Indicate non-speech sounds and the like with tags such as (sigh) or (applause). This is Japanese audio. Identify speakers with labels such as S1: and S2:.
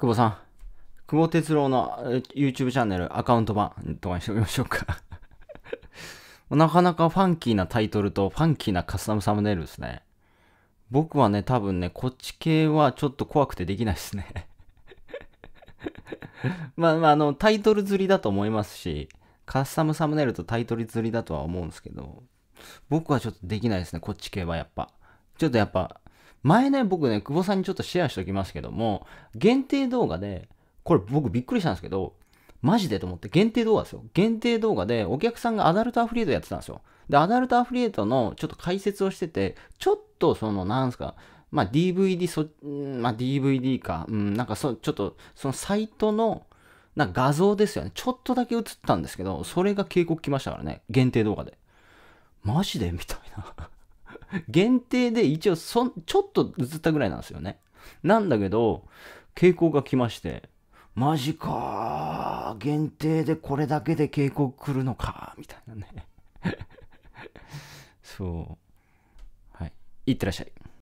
S1: 久保さん、久保哲郎の YouTube チャンネルアカウント版とかにしてみきましょうか (laughs) なかなかファンキーなタイトルとファンキーなカスタムサムネイルですね。僕はね、多分ね、こっち系はちょっと怖くてできないですね (laughs) まあまあ、あの、タイトル釣りだと思いますし、カスタムサムネイルとタイトル釣りだとは思うんですけど、僕はちょっとできないですね、こっち系はやっぱ。ちょっとやっぱ、前ね、僕ね、久保さんにちょっとシェアしておきますけども、限定動画で、これ僕びっくりしたんですけど、マジでと思って限定動画ですよ。限定動画でお客さんがアダルトアフリエイトやってたんですよ。で、アダルトアフリエイトのちょっと解説をしてて、ちょっとその、なんすか、まあ DVD そ、まあ DVD か、うん、なんかそ、ちょっと、そのサイトの、なんか画像ですよね。ちょっとだけ映ったんですけど、それが警告来ましたからね。限定動画で。マジでみたいな限定で一応そ、ちょっと映ったぐらいなんですよね。なんだけど、傾向が来まして、マジか限定でこれだけで警告来るのかみたいなねそうはいいってらっしゃい